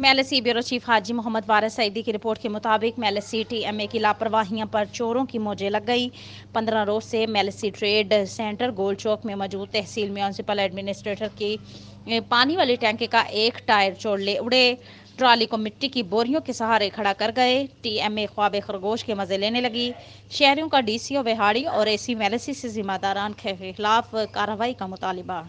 Mailsi bureau chief Haji Mohammad Waris Saeedi की report के मुताबिक मेलसी टीएमए की लापरवाहियों पर चोरों की मोजें लग गई पंद्रह रोज से मेलसी ट्रेड सेंटर गोल चौक में मौजूद तहसील म्यूनसिपल एडमिनिस्ट्रेटर की पानी वाली टैंकी का एक टायर चोर ले उड़े ट्रॉली को मिट्टी की बोरियों के सहारे खड़ा कर गए टीएमए ख्वाब खरगोश के मजे लेने लगी शहरों का ओ बिहाड़ी और एसी मेलसी से जिम्मेदारान के खिलाफ कार्रवाई का मुतालबा